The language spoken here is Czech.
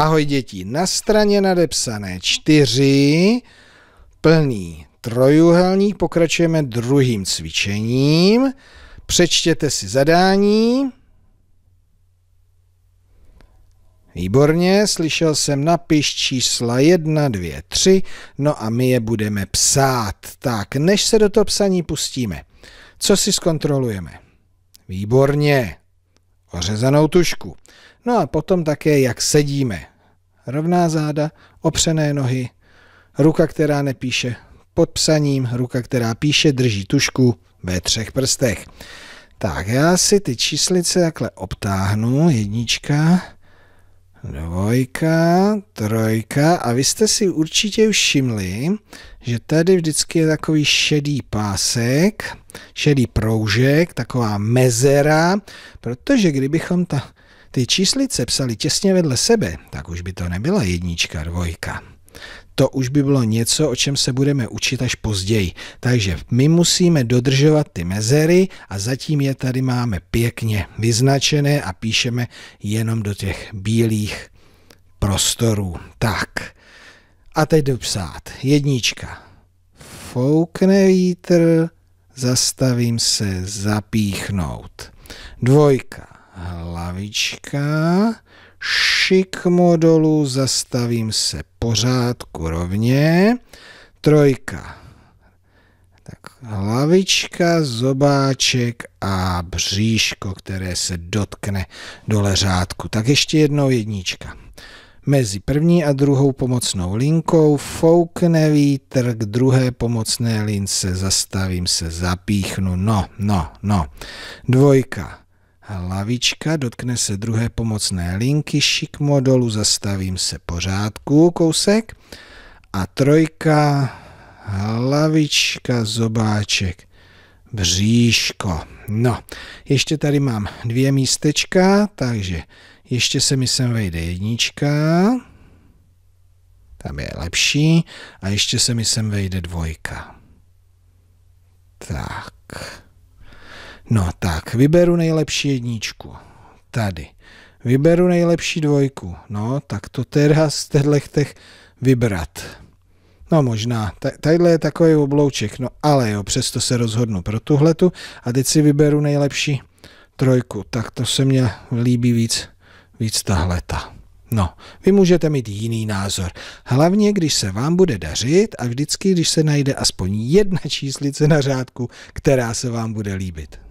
Ahoj děti, na straně nadepsané čtyři plný trojuhelník, pokračujeme druhým cvičením. Přečtěte si zadání. Výborně, slyšel jsem napiš čísla 1, 2, 3, no a my je budeme psát. Tak, než se do toho psaní pustíme, co si zkontrolujeme? Výborně, ořezanou tušku. No a potom také, jak sedíme rovná záda, opřené nohy, ruka, která nepíše pod psaním, ruka, která píše, drží tušku ve třech prstech. Tak, já si ty číslice takhle obtáhnu. Jednička, dvojka, trojka. A vy jste si určitě už všimli, že tady vždycky je takový šedý pásek, šedý proužek, taková mezera, protože kdybychom ta ty číslice psali těsně vedle sebe, tak už by to nebyla jednička, dvojka. To už by bylo něco, o čem se budeme učit až později. Takže my musíme dodržovat ty mezery a zatím je tady máme pěkně vyznačené a píšeme jenom do těch bílých prostorů. Tak. A teď jdu psát. Jednička. Foukne vítr, zastavím se, zapíchnout. Dvojka Hlavička. Šikmo dolů, zastavím se pořádku rovně. Trojka. Tak hlavička, zobáček a bříško, které se dotkne dole řádku. Tak ještě jednou jednička. Mezi první a druhou pomocnou linkou foukne vítr k druhé pomocné lince, zastavím se, zapíchnu, no, no, no. Dvojka. Lavička dotkne se druhé pomocné linky, šikmo dolů zastavím se pořádku, kousek. A trojka, hlavička, zobáček, bříško. No, ještě tady mám dvě místečka, takže ještě se mi sem vejde jednička. Tam je lepší. A ještě se mi sem vejde dvojka. Tak. No tak, vyberu nejlepší jedničku. Tady. Vyberu nejlepší dvojku. No, tak to teda z těchto vybrat. No možná, tadyhle je takový oblouček, no ale jo, přesto se rozhodnu pro tuhletu a teď si vyberu nejlepší trojku, tak to se mně líbí víc, víc tahleta. No, vy můžete mít jiný názor. Hlavně, když se vám bude dařit a vždycky, když se najde aspoň jedna číslice na řádku, která se vám bude líbit.